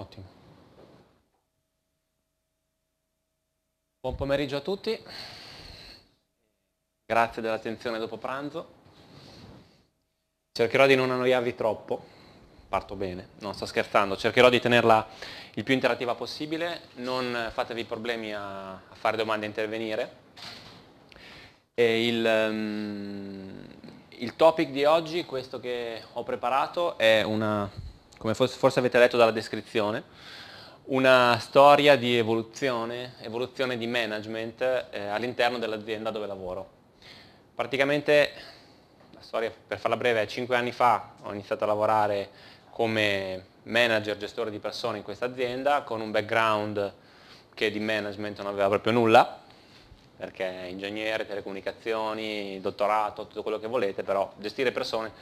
Ottimo. Buon pomeriggio a tutti. Grazie dell'attenzione dopo pranzo. Cercherò di non annoiarvi troppo. Parto bene, non sto scherzando. Cercherò di tenerla il più interattiva possibile. Non fatevi problemi a, a fare domande e intervenire. E il, um, il topic di oggi, questo che ho preparato, è una come forse avete letto dalla descrizione, una storia di evoluzione, evoluzione di management eh, all'interno dell'azienda dove lavoro. Praticamente, la storia per farla breve, 5 anni fa ho iniziato a lavorare come manager, gestore di persone in questa azienda, con un background che di management non aveva proprio nulla, perché ingegnere, telecomunicazioni, dottorato, tutto quello che volete, però gestire persone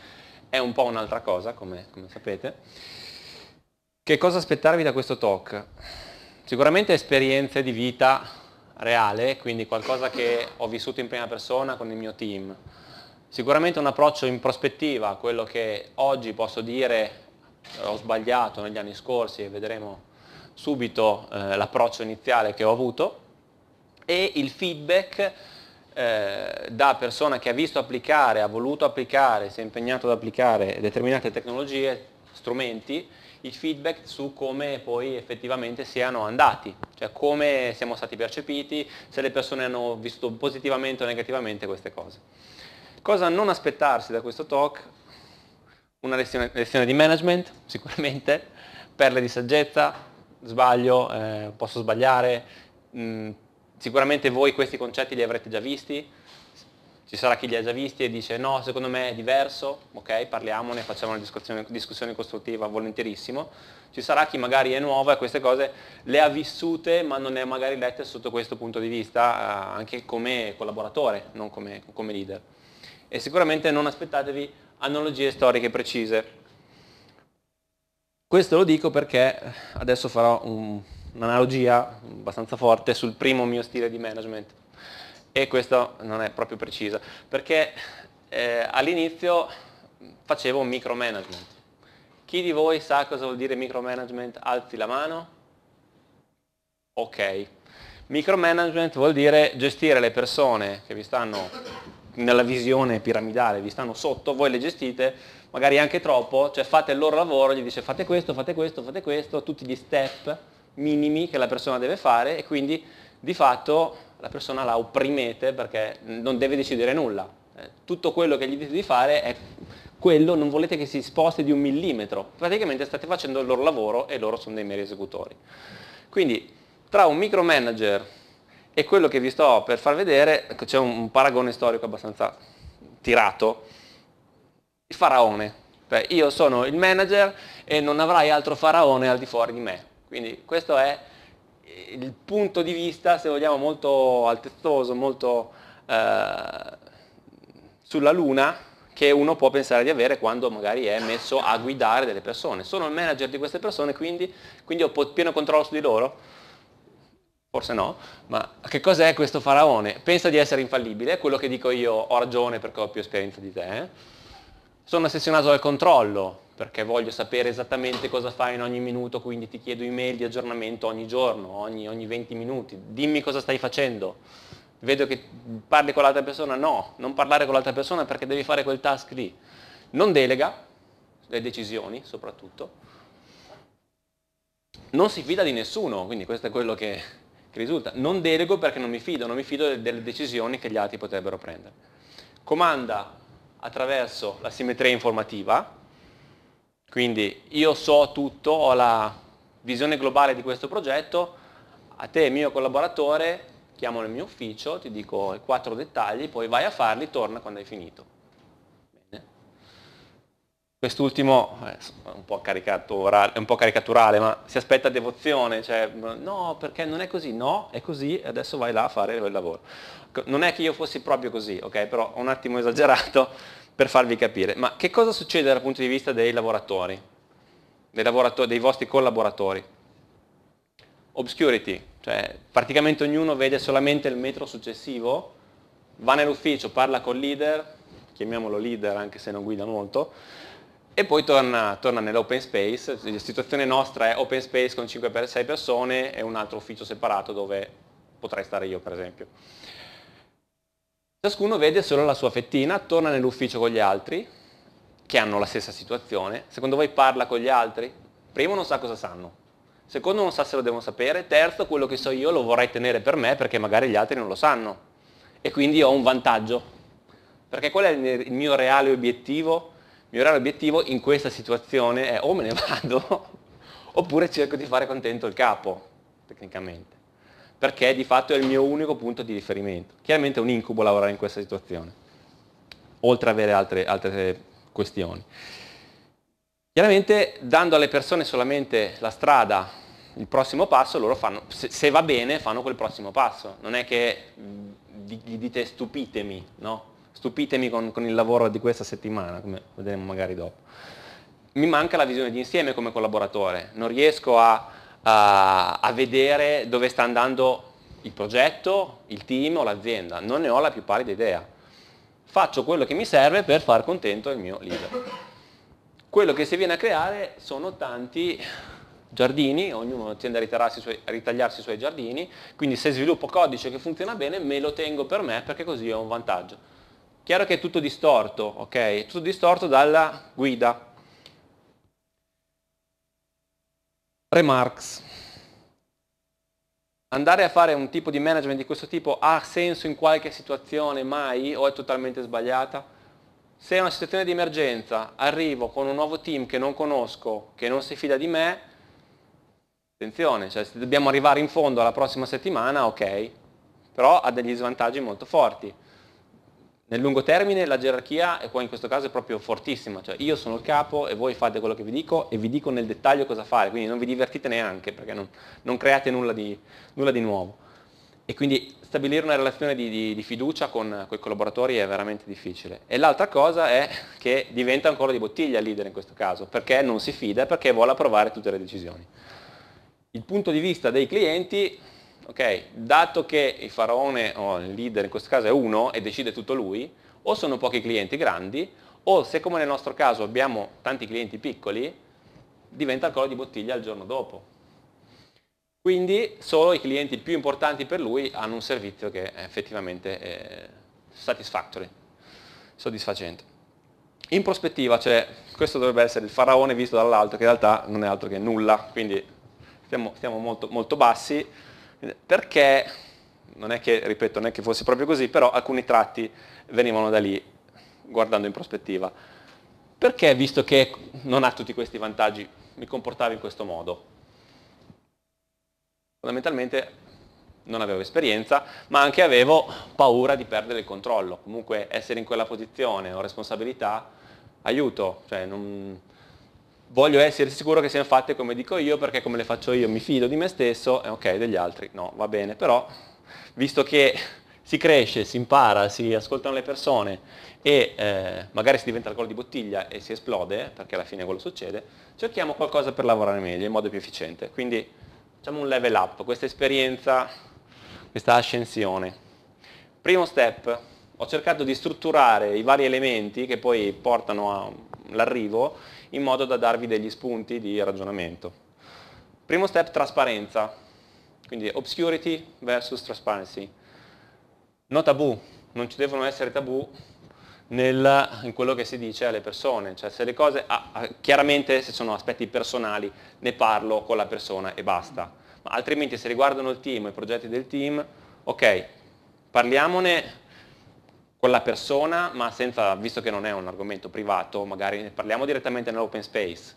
è un po' un'altra cosa, come, come sapete. Che cosa aspettarvi da questo talk? Sicuramente esperienze di vita reale, quindi qualcosa che ho vissuto in prima persona con il mio team. Sicuramente un approccio in prospettiva a quello che oggi posso dire eh, ho sbagliato negli anni scorsi e vedremo subito eh, l'approccio iniziale che ho avuto e il feedback eh, da persona che ha visto applicare, ha voluto applicare, si è impegnato ad applicare determinate tecnologie, strumenti, il feedback su come poi effettivamente siano andati, cioè come siamo stati percepiti, se le persone hanno visto positivamente o negativamente queste cose. Cosa non aspettarsi da questo talk? Una lezione, lezione di management, sicuramente, perle di saggezza, sbaglio, eh, posso sbagliare, mh, mm, sicuramente voi questi concetti li avrete già visti, ci sarà chi li ha già visti e dice no, secondo me è diverso, ok, parliamone, facciamo una discussione, discussione costruttiva, volentierissimo, ci sarà chi magari è nuovo e queste cose le ha vissute ma non le ha magari lette sotto questo punto di vista, eh, anche come collaboratore, non come, come leader. E sicuramente non aspettatevi analogie storiche precise. Questo lo dico perché adesso farò un, un'analogia abbastanza forte sul primo mio stile di management e questa non è proprio precisa perché eh, all'inizio facevo un micromanagement. Chi di voi sa cosa vuol dire micromanagement? Alzi la mano. Ok. Micromanagement vuol dire gestire le persone che vi stanno nella visione piramidale, vi stanno sotto, voi le gestite, magari anche troppo, cioè fate il loro lavoro, gli dice fate questo, fate questo, fate questo, tutti gli step minimi che la persona deve fare e quindi di fatto la persona la opprimete perché non deve decidere nulla. Eh, tutto quello che gli dite di fare è quello, non volete che si sposti di un millimetro. Praticamente state facendo il loro lavoro e loro sono dei meri esecutori. Quindi tra un micromanager e quello che vi sto per far vedere, c'è un paragone storico abbastanza tirato, il faraone. Beh, cioè, io sono il manager e non avrai altro faraone al di fuori di me. Quindi questo è eh, il punto di vista, se vogliamo, molto altezzoso, molto eh, sulla luna, che uno può pensare di avere quando magari è messo a guidare delle persone. Sono il manager di queste persone, quindi, quindi ho pieno controllo su di loro? Forse no, ma che cos'è questo faraone? Pensa di essere infallibile, è quello che dico io, ho ragione perché ho più esperienza di te. Eh? Sono ossessionato dal controllo, perché voglio sapere esattamente cosa fai in ogni minuto, quindi ti chiedo email di aggiornamento ogni giorno, ogni, ogni 20 minuti, dimmi cosa stai facendo. Vedo che parli con l'altra persona, no, non parlare con l'altra persona perché devi fare quel task lì. Non delega le decisioni soprattutto. Non si fida di nessuno, quindi questo è quello che, che risulta. Non delego perché non mi fido, non mi fido delle decisioni che gli altri potrebbero prendere. Comanda attraverso la simmetria informativa, quindi io so tutto, ho la visione globale di questo progetto, a te mio collaboratore chiamo nel mio ufficio, ti dico i quattro dettagli, poi vai a farli, torna quando hai finito. Quest'ultimo eh, è un po, è un po' caricaturale, ma si aspetta devozione, cioè no, perché non è così, no, è così, adesso vai là a fare il lavoro. Non è che io fossi proprio così, ok? Però ho un attimo esagerato per farvi capire. Ma che cosa succede dal punto di vista dei lavoratori, dei, lavoratori, dei vostri collaboratori? Obscurity, cioè praticamente ognuno vede solamente il metro successivo, va nell'ufficio, parla col leader, chiamiamolo leader anche se non guida molto, e poi torna, torna nell'open space, la situazione nostra è open space con 5-6 persone e un altro ufficio separato dove potrei stare io per esempio. Ciascuno vede solo la sua fettina, torna nell'ufficio con gli altri, che hanno la stessa situazione. Secondo voi parla con gli altri? Primo non sa cosa sanno, secondo non sa se lo devono sapere, terzo quello che so io lo vorrei tenere per me perché magari gli altri non lo sanno e quindi ho un vantaggio. Perché qual è il mio reale obiettivo? mio reale obiettivo in questa situazione è o me ne vado oppure cerco di fare contento il capo, tecnicamente, perché di fatto è il mio unico punto di riferimento. Chiaramente è un incubo lavorare in questa situazione, oltre ad avere altre, altre questioni. Chiaramente dando alle persone solamente la strada, il prossimo passo, loro fanno, se, se va bene fanno quel prossimo passo, non è che mm, gli dite stupitemi, no? stupitemi con, con il lavoro di questa settimana, come vedremo magari dopo. Mi manca la visione di insieme come collaboratore, non riesco a, a, a vedere dove sta andando il progetto, il team o l'azienda, non ne ho la più pallida idea. Faccio quello che mi serve per far contento il mio leader. Quello che si viene a creare sono tanti giardini, ognuno tende a, i a ritagliarsi i suoi giardini, quindi se sviluppo codice che funziona bene me lo tengo per me perché così ho un vantaggio Chiaro che è tutto distorto, ok? È tutto distorto dalla guida. Remarks. Andare a fare un tipo di management di questo tipo ha senso in qualche situazione mai o è totalmente sbagliata? Se è una situazione di emergenza, arrivo con un nuovo team che non conosco, che non si fida di me, attenzione, cioè se dobbiamo arrivare in fondo alla prossima settimana, ok, però ha degli svantaggi molto forti nel lungo termine la gerarchia è qua in questo caso è proprio fortissima, cioè io sono il capo e voi fate quello che vi dico e vi dico nel dettaglio cosa fare, quindi non vi divertite neanche perché non, non create nulla di, nulla di, nuovo. E quindi stabilire una relazione di, di, di fiducia con, con, i collaboratori è veramente difficile. E l'altra cosa è che diventa ancora di bottiglia il leader in questo caso, perché non si fida, e perché vuole approvare tutte le decisioni. Il punto di vista dei clienti okay, dato che il faraone o il leader in questo caso è uno e decide tutto lui, o sono pochi clienti grandi, o se come nel nostro caso abbiamo tanti clienti piccoli, diventa il collo di bottiglia il giorno dopo. Quindi solo i clienti più importanti per lui hanno un servizio che è effettivamente eh, satisfactory, soddisfacente. In prospettiva, cioè, questo dovrebbe essere il faraone visto dall'alto, che in realtà non è altro che nulla, quindi stiamo, stiamo molto, molto bassi, perché, non è che, ripeto, non è che fosse proprio così, però alcuni tratti venivano da lì, guardando in prospettiva. Perché, visto che non ha tutti questi vantaggi, mi comportavo in questo modo? Fondamentalmente non avevo esperienza, ma anche avevo paura di perdere il controllo. Comunque essere in quella posizione, o responsabilità, aiuto, cioè non, voglio essere sicuro che siano fatte come dico io, perché come le faccio io mi fido di me stesso, e eh, ok, degli altri no, va bene, però visto che si cresce, si impara, si ascoltano le persone e eh, magari si diventa alcol di bottiglia e si esplode, perché alla fine quello succede, cerchiamo qualcosa per lavorare meglio, in modo più efficiente. Quindi facciamo un level up, questa esperienza, questa ascensione. Primo step, ho cercato di strutturare i vari elementi che poi portano all'arrivo in modo da darvi degli spunti di ragionamento. Primo step, trasparenza, quindi obscurity versus transparency. No tabù, non ci devono essere tabù nel, in quello che si dice alle persone, cioè se le cose, ah, ah chiaramente se sono aspetti personali ne parlo con la persona e basta, ma altrimenti se riguardano il team, i progetti del team, ok, parliamone con la persona, ma senza, visto che non è un argomento privato, magari ne parliamo direttamente nell'open space.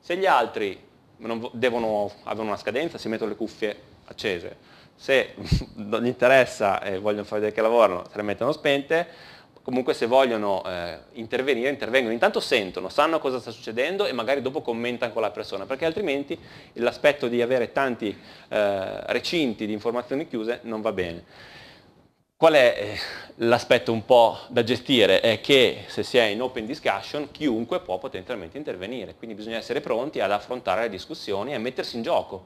Se gli altri non, devono, avere una scadenza, si mettono le cuffie accese. Se non gli interessa e vogliono far vedere che lavorano, se le mettono spente. Comunque se vogliono eh, intervenire, intervengono. Intanto sentono, sanno cosa sta succedendo e magari dopo commentano con la persona, perché altrimenti l'aspetto di avere tanti eh, recinti di informazioni chiuse non va bene. Qual è eh, l'aspetto un po' da gestire? È che se si è in open discussion chiunque può potenzialmente intervenire, quindi bisogna essere pronti ad affrontare le discussioni e mettersi in gioco.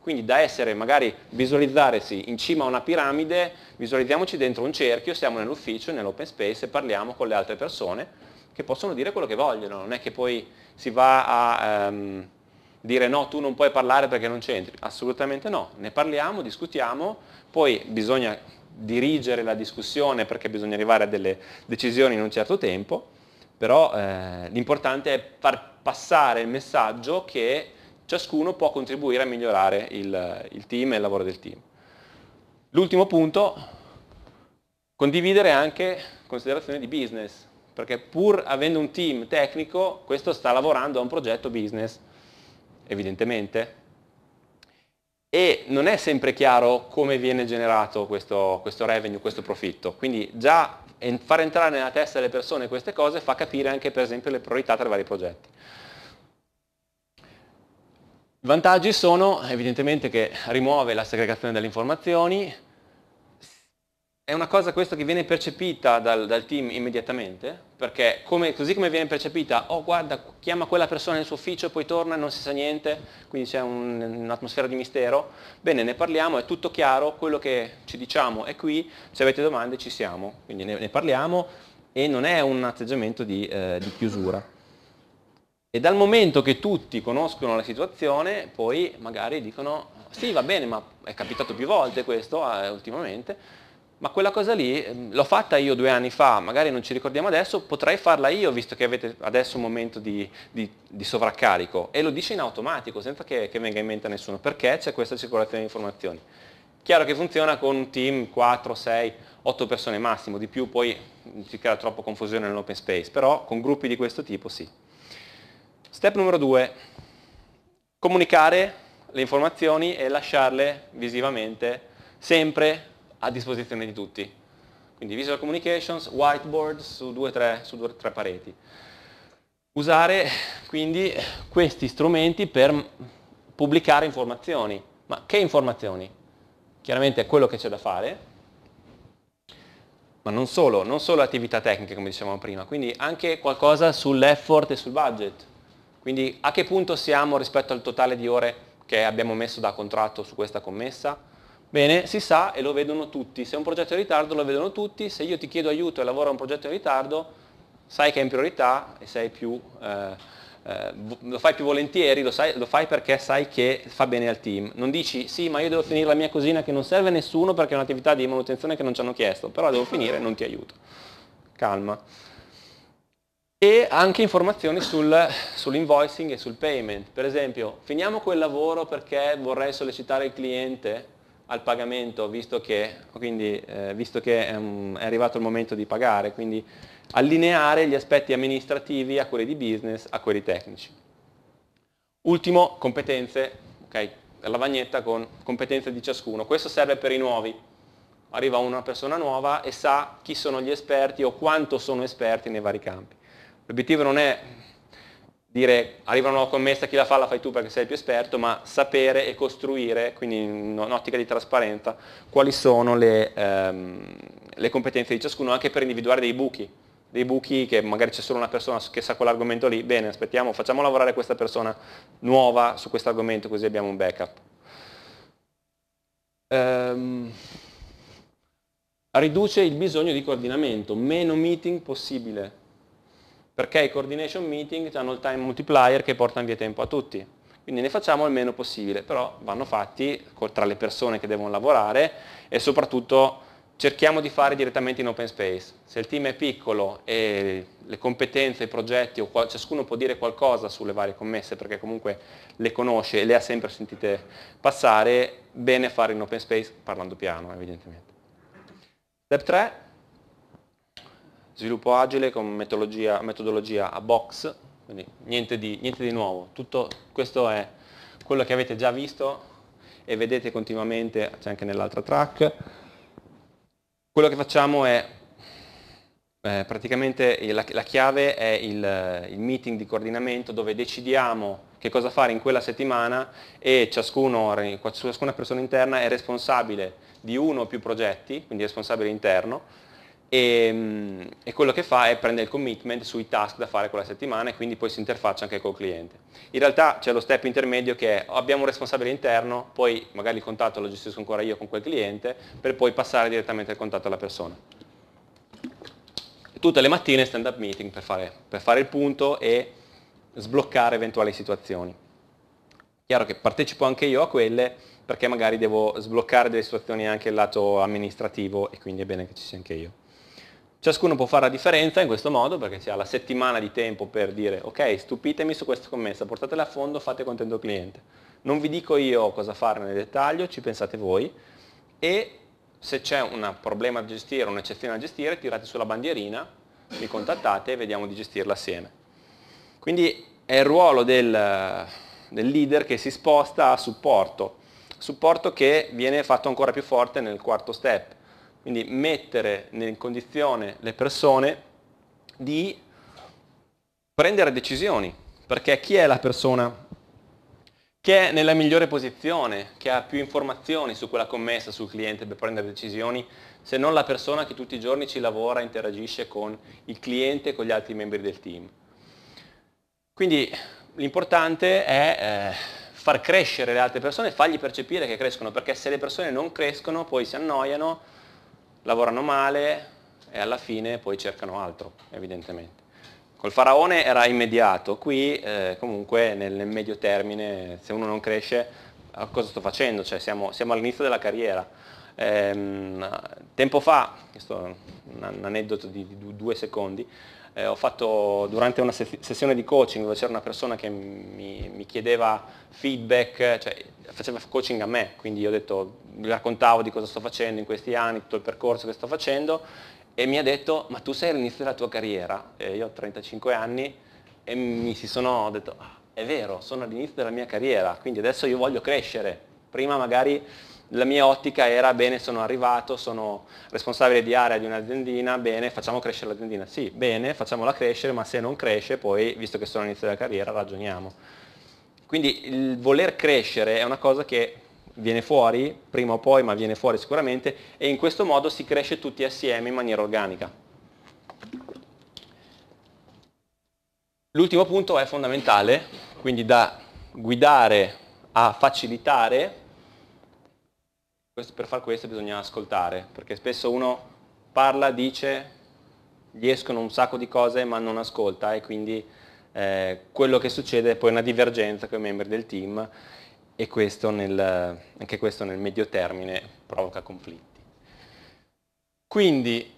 Quindi da essere magari visualizzarsi in cima a una piramide, visualizziamoci dentro un cerchio, siamo nell'ufficio, nell'open space e parliamo con le altre persone che possono dire quello che vogliono, non è che poi si va a ehm, dire no, tu non puoi parlare perché non c'entri, assolutamente no, ne parliamo, discutiamo, poi bisogna dirigere la discussione perché bisogna arrivare a delle decisioni in un certo tempo, però eh, l'importante è far passare il messaggio che ciascuno può contribuire a migliorare il, il team e il lavoro del team. L'ultimo punto, condividere anche considerazioni di business, perché pur avendo un team tecnico, questo sta lavorando a un progetto business, evidentemente, e non è sempre chiaro come viene generato questo, questo revenue, questo profitto. Quindi già far entrare nella testa delle persone queste cose fa capire anche per esempio le priorità tra i vari progetti. I vantaggi sono evidentemente che rimuove la segregazione delle informazioni, è una cosa questa che viene percepita dal, dal team immediatamente, perché come, così come viene percepita, oh guarda, chiama quella persona nel suo ufficio, e poi torna e non si sa niente, quindi c'è un, un'atmosfera di mistero, bene, ne parliamo, è tutto chiaro, quello che ci diciamo è qui, se avete domande ci siamo, quindi ne, ne parliamo e non è un atteggiamento di, eh, di chiusura. E dal momento che tutti conoscono la situazione, poi magari dicono, sì va bene, ma è capitato più volte questo eh, ultimamente, ma quella cosa lì ehm, l'ho fatta io due anni fa, magari non ci ricordiamo adesso, potrei farla io visto che avete adesso un momento di, di, di sovraccarico e lo dice in automatico senza che, che venga in mente a nessuno perché c'è questa circolazione di informazioni. Chiaro che funziona con un team 4, 6, 8 persone massimo, di più poi si crea troppo confusione nell'open space, però con gruppi di questo tipo sì. Step numero 2, comunicare le informazioni e lasciarle visivamente sempre a disposizione di tutti. Quindi visual communications, whiteboard su due o tre pareti. Usare quindi questi strumenti per pubblicare informazioni. Ma che informazioni? Chiaramente è quello che c'è da fare, ma non solo, non solo attività tecniche come dicevamo prima, quindi anche qualcosa sull'effort e sul budget. Quindi a che punto siamo rispetto al totale di ore che abbiamo messo da contratto su questa commessa? Bene, si sa e lo vedono tutti. Se è un progetto in ritardo lo vedono tutti, se io ti chiedo aiuto e lavoro a un progetto in ritardo, sai che è in priorità e più, eh, eh, lo fai più volentieri, lo, sai, lo, fai perché sai che fa bene al team. Non dici sì ma io devo finire la mia cosina che non serve a nessuno perché è un'attività di manutenzione che non ci hanno chiesto, però devo finire e non ti aiuto. Calma. E anche informazioni sul, sull'invoicing e sul payment. Per esempio, finiamo quel lavoro perché vorrei sollecitare il cliente al pagamento visto che, quindi, eh, visto che è, ehm, un, è arrivato il momento di pagare, quindi allineare gli aspetti amministrativi a quelli di business, a quelli tecnici. Ultimo, competenze, ok, lavagnetta con competenze di ciascuno. Questo serve per i nuovi. Arriva una persona nuova e sa chi sono gli esperti o quanto sono esperti nei vari campi. L'obiettivo non è dire arriva una nuova commessa, chi la fa la fai tu perché sei il più esperto, ma sapere e costruire, quindi in un'ottica di trasparenza, quali sono le, ehm, le, competenze di ciascuno, anche per individuare dei buchi, dei buchi che magari c'è solo una persona che sa quell'argomento lì, bene, aspettiamo, facciamo lavorare questa persona nuova su questo argomento così abbiamo un backup. Ehm, riduce il bisogno di coordinamento, meno meeting possibile perché i coordination meeting hanno il time multiplier che portano via tempo a tutti. Quindi ne facciamo il meno possibile, però vanno fatti tra le persone che devono lavorare e soprattutto cerchiamo di fare direttamente in open space. Se il team è piccolo e le competenze, i progetti o ciascuno può dire qualcosa sulle varie commesse perché comunque le conosce e le ha sempre sentite passare, bene fare in open space parlando piano evidentemente. Step 3, sviluppo agile con metodologia, metodologia a box, quindi niente di, niente di, nuovo, tutto questo è quello che avete già visto e vedete continuamente, c'è anche nell'altra track, quello che facciamo è eh, praticamente la, la, chiave è il, il meeting di coordinamento dove decidiamo che cosa fare in quella settimana e ciascuno, ciascuna persona interna è responsabile di uno o più progetti, quindi responsabile interno, e, mm, e, quello che fa è prendere il commitment sui task da fare quella settimana e quindi poi si interfaccia anche col cliente. In realtà c'è lo step intermedio che è abbiamo un responsabile interno, poi magari il contatto lo gestisco ancora io con quel cliente, per poi passare direttamente il contatto alla persona. Tutte le mattine stand up meeting per fare, per fare il punto e sbloccare eventuali situazioni. Chiaro che partecipo anche io a quelle perché magari devo sbloccare delle situazioni anche il lato amministrativo e quindi è bene che ci sia anche io. Ciascuno può fare la differenza in questo modo perché si ha la settimana di tempo per dire ok stupitemi su questa commessa, portatela a fondo, fate contento il cliente. Non vi dico io cosa fare nel dettaglio, ci pensate voi e se c'è un problema da gestire, un'eccezione da gestire, tirate sulla bandierina, mi contattate e vediamo di gestirla assieme. Quindi è il ruolo del, del leader che si sposta a supporto, supporto che viene fatto ancora più forte nel quarto step, quindi mettere in condizione le persone di prendere decisioni, perché chi è la persona che è nella migliore posizione, che ha più informazioni su quella commessa, sul cliente per prendere decisioni, se non la persona che tutti i giorni ci lavora, interagisce con il cliente e con gli altri membri del team. Quindi l'importante è eh, far crescere le altre persone, fargli percepire che crescono, perché se le persone non crescono poi si annoiano, lavorano male e alla fine poi cercano altro, evidentemente. Col faraone era immediato, qui eh, comunque nel, nel, medio termine, se uno non cresce, cosa sto facendo? Cioè, siamo, siamo all'inizio della carriera. Ehm, tempo fa, questo è un aneddoto di, di due secondi, eh, ho fatto durante una sessione di coaching dove c'era una persona che mi, mi, chiedeva feedback, cioè faceva coaching a me, quindi io ho detto, gli raccontavo di cosa sto facendo in questi anni, tutto il percorso che sto facendo e mi ha detto, ma tu sei all'inizio della tua carriera, eh, io ho 35 anni e mi si sono detto, ah, è vero, sono all'inizio della mia carriera, quindi adesso io voglio crescere, prima magari la mia ottica era bene sono arrivato, sono responsabile di area di un'aziendina, bene facciamo crescere l'aziendina, sì bene facciamola crescere ma se non cresce poi visto che sono all'inizio della carriera ragioniamo. Quindi il voler crescere è una cosa che viene fuori prima o poi ma viene fuori sicuramente e in questo modo si cresce tutti assieme in maniera organica. L'ultimo punto è fondamentale, quindi da guidare a facilitare questo, per far questo bisogna ascoltare, perché spesso uno parla, dice, gli escono un sacco di cose ma non ascolta e quindi eh, quello che succede è poi una divergenza con i membri del team e questo nel, anche questo nel medio termine provoca conflitti. Quindi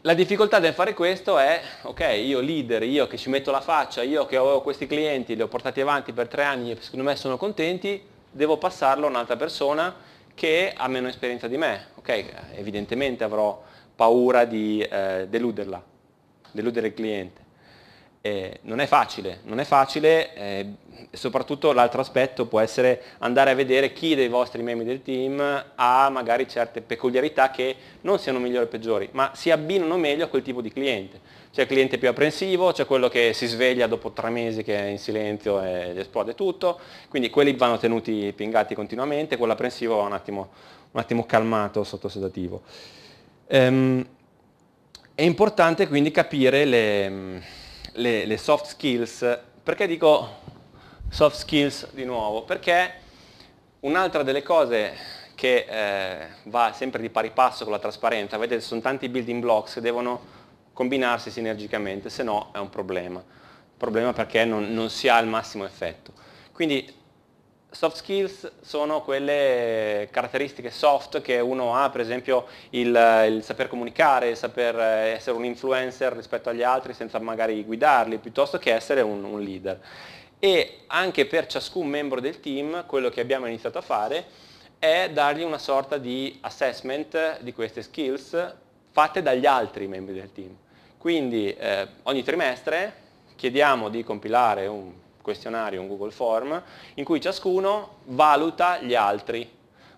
la difficoltà del fare questo è, ok, io leader, io che ci metto la faccia, io che ho questi clienti, li ho portati avanti per tre anni e secondo me sono contenti, devo passarlo a un'altra persona che ha meno esperienza di me, ok? Evidentemente avrò paura di eh, deluderla, deludere il cliente. Eh, non è facile, non è facile, eh, soprattutto l'altro aspetto può essere andare a vedere chi dei vostri membri del team ha magari certe peculiarità che non siano migliori o peggiori, ma si abbinano meglio a quel tipo di cliente. C'è il cliente più apprensivo, c'è quello che si sveglia dopo tre mesi che è in silenzio e esplode tutto, quindi quelli vanno tenuti pingati continuamente, quello apprensivo va un attimo, un attimo calmato sotto sedativo. Ehm, è importante quindi capire le, le, le soft skills, perché dico soft skills di nuovo? Perché Un'altra delle cose che eh, va sempre di pari passo con la trasparenza, vedete sono tanti building blocks che devono combinarsi sinergicamente, se no è un problema. Problema perché non, non si ha il massimo effetto. Quindi soft skills sono quelle caratteristiche soft che uno ha, per esempio il, il, saper comunicare, il saper eh, essere un influencer rispetto agli altri senza magari guidarli, piuttosto che essere un, un leader. E anche per ciascun membro del team quello che abbiamo iniziato a fare è dargli una sorta di assessment di queste skills fatte dagli altri membri del team. Quindi eh, ogni trimestre chiediamo di compilare un questionario, un Google Form, in cui ciascuno valuta gli altri.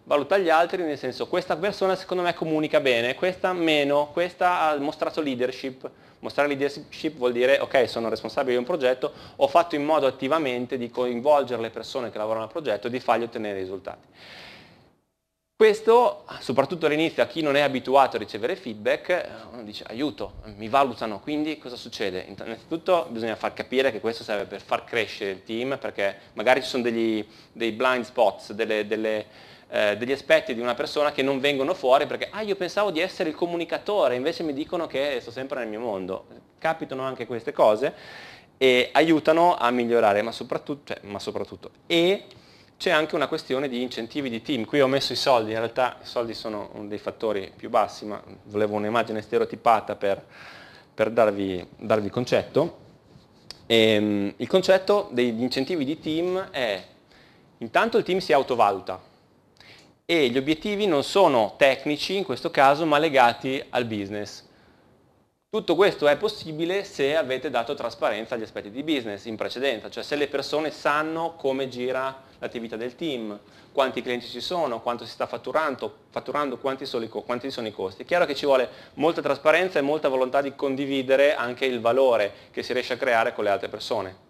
Valuta gli altri nel senso questa persona secondo me comunica bene, questa meno, questa ha mostrato leadership. Mostrare leadership vuol dire ok sono responsabile di un progetto, ho fatto in modo attivamente di coinvolgere le persone che lavorano al progetto e di fargli ottenere risultati. Questo, soprattutto all'inizio, a chi non è abituato a ricevere feedback, eh, uno dice aiuto, mi valutano, quindi cosa succede? Innanzitutto bisogna far capire che questo serve per far crescere il team, perché magari ci sono degli, dei blind spots, delle, delle, eh, degli aspetti di una persona che non vengono fuori perché ah io pensavo di essere il comunicatore, invece mi dicono che sto sempre nel mio mondo. Capitano anche queste cose e aiutano a migliorare, ma soprattutto, cioè, ma soprattutto e c'è anche una questione di incentivi di team. Qui ho messo i soldi, in realtà i soldi sono uno dei fattori più bassi, ma volevo un'immagine stereotipata per, per darvi, darvi, il concetto. E, ehm, il concetto degli incentivi di team è intanto il team si autovaluta e gli obiettivi non sono tecnici in questo caso ma legati al business. Tutto questo è possibile se avete dato trasparenza agli aspetti di business in precedenza, cioè se le persone sanno come gira il l'attività del team, quanti clienti ci sono, quanto si sta fatturando, fatturando quanti, sono i, quanti sono i costi. È chiaro che ci vuole molta trasparenza e molta volontà di condividere anche il valore che si riesce a creare con le altre persone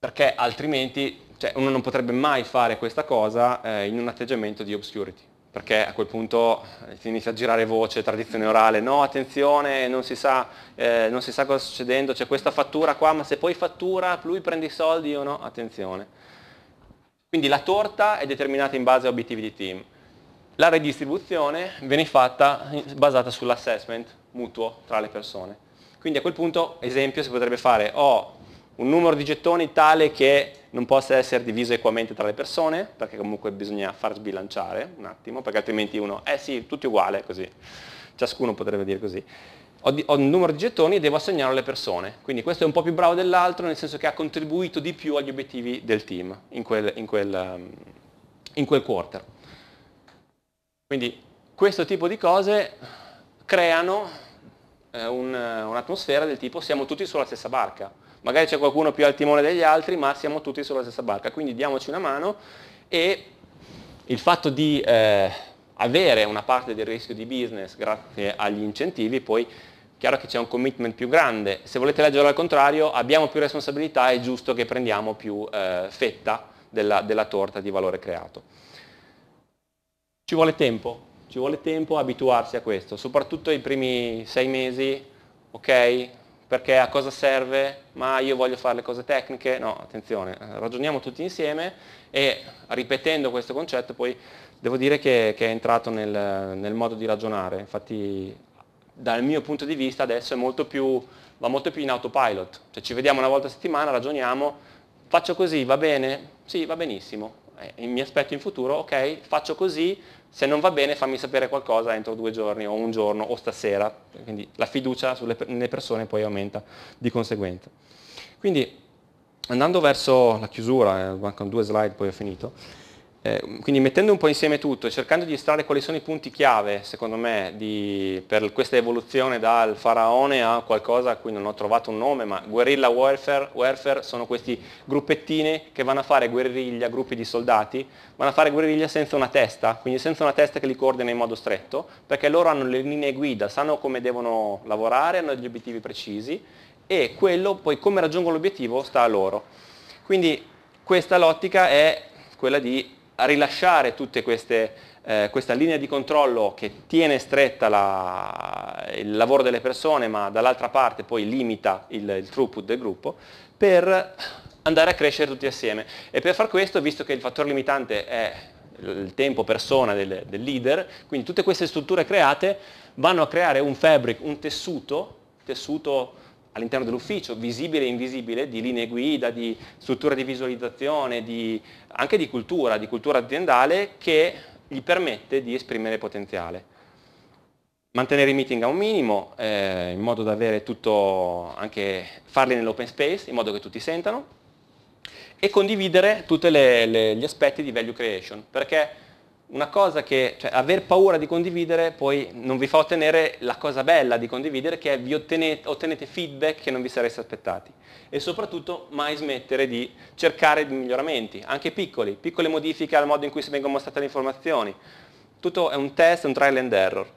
perché altrimenti cioè, uno non potrebbe mai fare questa cosa eh, in un atteggiamento di obscurity perché a quel punto si eh, inizia a girare voce, tradizione orale, no attenzione, non si sa, eh, non si sa cosa sta succedendo, c'è questa fattura qua, ma se poi fattura lui prende i soldi, o no, attenzione. Quindi la torta è determinata in base a obiettivi di team. La redistribuzione viene fatta basata sull'assessment mutuo tra le persone. Quindi a quel punto, esempio, si potrebbe fare o oh, un numero di gettoni tale che non possa essere diviso equamente tra le persone, perché comunque bisogna far sbilanciare un attimo, perché altrimenti uno, eh sì, tutti uguali, così, ciascuno potrebbe dire così. Ho, di, ho, un numero di gettoni e devo assegnarlo alle persone, quindi questo è un po' più bravo dell'altro nel senso che ha contribuito di più agli obiettivi del team in quel, in quel, in quel quarter. Quindi questo tipo di cose creano eh, un, un'atmosfera del tipo siamo tutti sulla stessa barca, magari c'è qualcuno più al timone degli altri, ma siamo tutti sulla stessa barca, quindi diamoci una mano e il fatto di eh, avere una parte del rischio di business grazie agli incentivi, poi chiaro che c'è un commitment più grande, se volete leggere al contrario, abbiamo più responsabilità, è giusto che prendiamo più eh, fetta della, della torta di valore creato. Ci vuole tempo, ci vuole tempo a abituarsi a questo, soprattutto i primi sei mesi, ok? perché a cosa serve? Ma io voglio fare le cose tecniche? No, attenzione, eh, ragioniamo tutti insieme e ripetendo questo concetto poi devo dire che, che è entrato nel, nel, modo di ragionare, infatti dal mio punto di vista adesso molto più, va molto più in autopilot, cioè ci vediamo una volta a settimana, ragioniamo, faccio così, va bene? Sì, va benissimo, eh, mi aspetto in futuro, ok, faccio così, se non va bene fammi sapere qualcosa entro due giorni o un giorno o stasera, quindi la fiducia sulle, nelle persone poi aumenta di conseguenza. Quindi andando verso la chiusura, mancano eh, due slide poi ho finito, eh, quindi mettendo un po' insieme tutto e cercando di estrarre quali sono i punti chiave, secondo me, di, per questa evoluzione dal faraone a qualcosa a cui non ho trovato un nome, ma guerrilla warfare, warfare sono questi gruppettini che vanno a fare guerriglia, gruppi di soldati, vanno a fare guerriglia senza una testa, quindi senza una testa che li coordina in modo stretto, perché loro hanno le linee guida, sanno come devono lavorare, hanno degli obiettivi precisi e quello poi come raggiungono l'obiettivo sta a loro. Quindi questa l'ottica è quella di rilasciare tutte queste, eh, questa linea di controllo che tiene stretta la, il lavoro delle persone ma dall'altra parte poi limita il, il throughput del gruppo per andare a crescere tutti assieme e per far questo visto che il fattore limitante è il tempo persona del, del, leader, quindi tutte queste strutture create vanno a creare un fabric, un tessuto, tessuto all'interno dell'ufficio, visibile e invisibile, di linee guida, di strutture di visualizzazione, di, anche di cultura, di cultura aziendale che gli permette di esprimere potenziale. Mantenere i meeting a un minimo, eh, in modo da avere tutto, anche farli nell'open space, in modo che tutti sentano, e condividere tutti gli aspetti di value creation, perché una cosa che, cioè aver paura di condividere poi non vi fa ottenere la cosa bella di condividere che è vi ottenete, ottenete feedback che non vi sareste aspettati e soprattutto mai smettere di cercare di miglioramenti, anche piccoli, piccole modifiche al modo in cui si vengono mostrate le informazioni. Tutto è un test, un trial and error.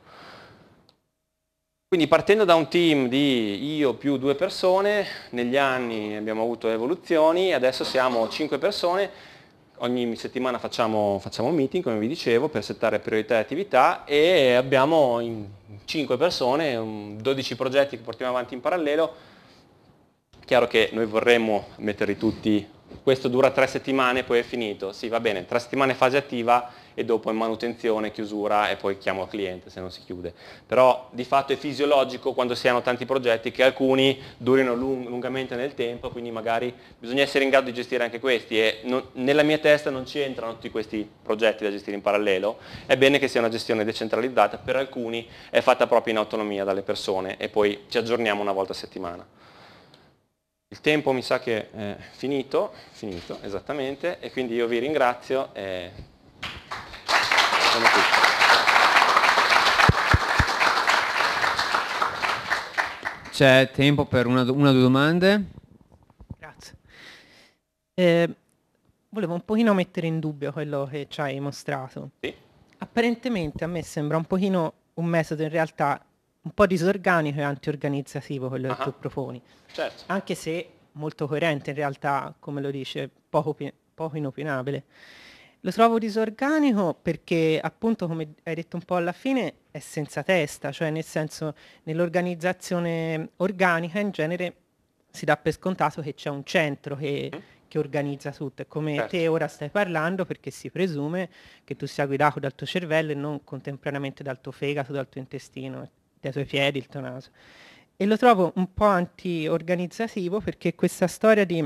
Quindi partendo da un team di io più due persone, negli anni abbiamo avuto evoluzioni, adesso siamo cinque persone, ogni settimana facciamo, facciamo, un meeting, come vi dicevo, per settare priorità e attività e abbiamo 5 persone, 12 progetti che portiamo avanti in parallelo. Chiaro che noi vorremmo metterli tutti, questo dura 3 settimane e poi è finito. Sì, va bene, 3 settimane fase attiva, e dopo in manutenzione, chiusura e poi chiamo il cliente se non si chiude. Però di fatto è fisiologico quando si hanno tanti progetti che alcuni durino lung lungamente nel tempo, quindi magari bisogna essere in grado di gestire anche questi e non, nella mia testa non ci entrano tutti questi progetti da gestire in parallelo, è bene che sia una gestione decentralizzata, per alcuni è fatta proprio in autonomia dalle persone e poi ci aggiorniamo una volta a settimana. Il tempo mi sa che è finito, finito esattamente, e quindi io vi ringrazio sono tutti. C'è tempo per una, o due domande? Grazie. Eh, volevo un pochino mettere in dubbio quello che ci hai mostrato. Sì. Apparentemente a me sembra un pochino un metodo in realtà un po' disorganico e antiorganizzativo quello uh-huh. che ah. tu proponi. Certo. Anche se molto coerente in realtà, come lo dice, poco, poco inopinabile. Lo trovo disorganico perché appunto come hai detto un po' alla fine è senza testa, cioè nel senso nell'organizzazione organica in genere si dà per scontato che c'è un centro che, mm. che organizza tutto, È come certo. te ora stai parlando perché si presume che tu sia guidato dal tuo cervello e non contemporaneamente dal tuo fegato, dal tuo intestino, dai tuoi piedi, il tuo naso. E lo trovo un po' anti-organizzativo perché questa storia di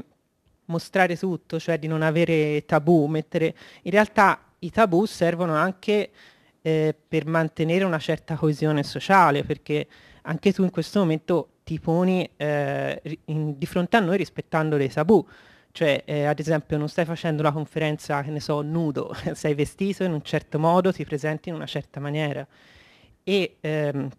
mostrare tutto, cioè di non avere tabù, mettere... In realtà i tabù servono anche eh, per mantenere una certa coesione sociale, perché anche tu in questo momento ti poni eh, in, di fronte a noi rispettando dei tabù. Cioè, eh, ad esempio, non stai facendo la conferenza, che ne so, nudo, sei vestito in un certo modo, ti presenti in una certa maniera. E ehm,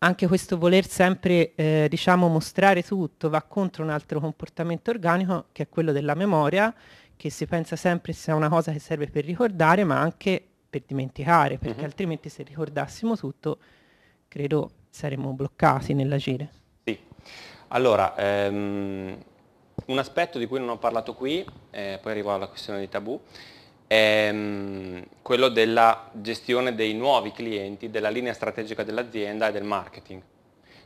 anche questo voler sempre eh, diciamo, mostrare tutto va contro un altro comportamento organico che è quello della memoria, che si pensa sempre sia una cosa che serve per ricordare ma anche per dimenticare, perché mm -hmm. altrimenti se ricordassimo tutto credo saremmo bloccati nell'agire. Sì, allora ehm, un aspetto di cui non ho parlato qui, eh, poi arrivo alla questione dei tabù, è ehm, quello della gestione dei nuovi clienti, della linea strategica dell'azienda e del marketing.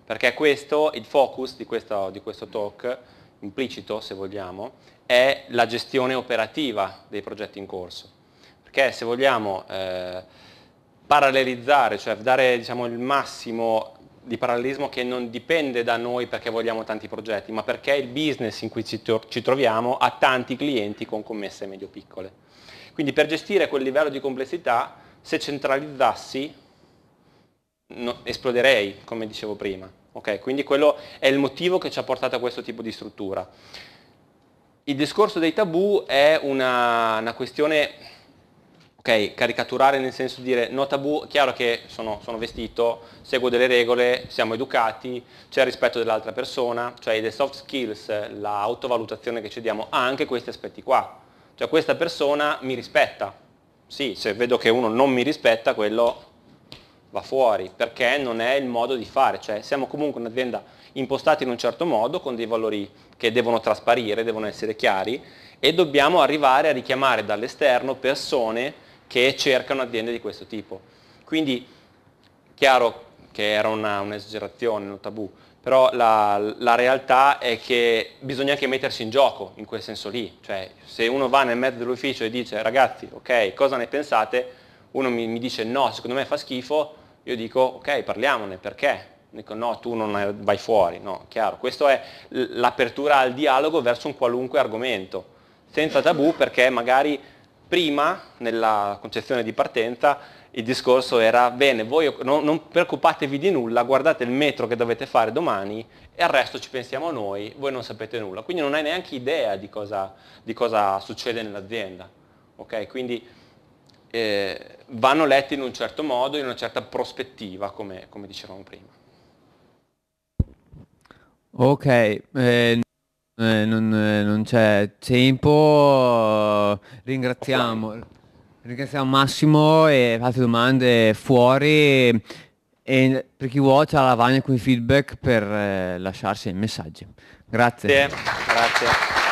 Perché questo, il focus di questo, di questo talk, implicito se vogliamo, è la gestione operativa dei progetti in corso. Perché se vogliamo eh, parallelizzare, cioè dare diciamo, il massimo di parallelismo che non dipende da noi perché vogliamo tanti progetti, ma perché il business in cui ci, ci troviamo ha tanti clienti con commesse medio-piccole. Quindi per gestire quel livello di complessità, se centralizzassi, no, esploderei, come dicevo prima. Okay? Quindi quello è il motivo che ci ha portato a questo tipo di struttura. Il discorso dei tabù è una, una questione, ok, caricaturale nel senso di dire no tabù, chiaro che sono, sono vestito, seguo delle regole, siamo educati, c'è il rispetto dell'altra persona, cioè le soft skills, l'autovalutazione che ci diamo, ha anche questi aspetti qua cioè questa persona mi rispetta. Sì, se vedo che uno non mi rispetta, quello va fuori, perché non è il modo di fare. Cioè siamo comunque un'azienda impostata in un certo modo, con dei valori che devono trasparire, devono essere chiari, e dobbiamo arrivare a richiamare dall'esterno persone che cercano aziende di questo tipo. Quindi, chiaro che era una, un'esagerazione, un tabù, però la, la, realtà è che bisogna anche mettersi in gioco in quel senso lì, cioè se uno va nel mezzo dell'ufficio e dice ragazzi ok cosa ne pensate, uno mi, mi, dice no secondo me fa schifo, io dico ok parliamone perché, dico no tu non vai fuori, no chiaro, questa è l'apertura al dialogo verso un qualunque argomento, senza tabù perché magari prima, nella concezione di partenza, il discorso era bene, voi non, non, preoccupatevi di nulla, guardate il metro che dovete fare domani e al resto ci pensiamo noi, voi non sapete nulla. Quindi non hai neanche idea di cosa, di cosa succede nell'azienda. Okay? Quindi eh, vanno letti in un certo modo, in una certa prospettiva, come, come dicevamo prima. Ok, eh, eh, non, eh, non c'è tempo, ringraziamo, ringraziamo Massimo e fate domande fuori e per chi vuole c'è la lavagna con i feedback per eh, lasciarsi i messaggi. Grazie. Grazie. Grazie.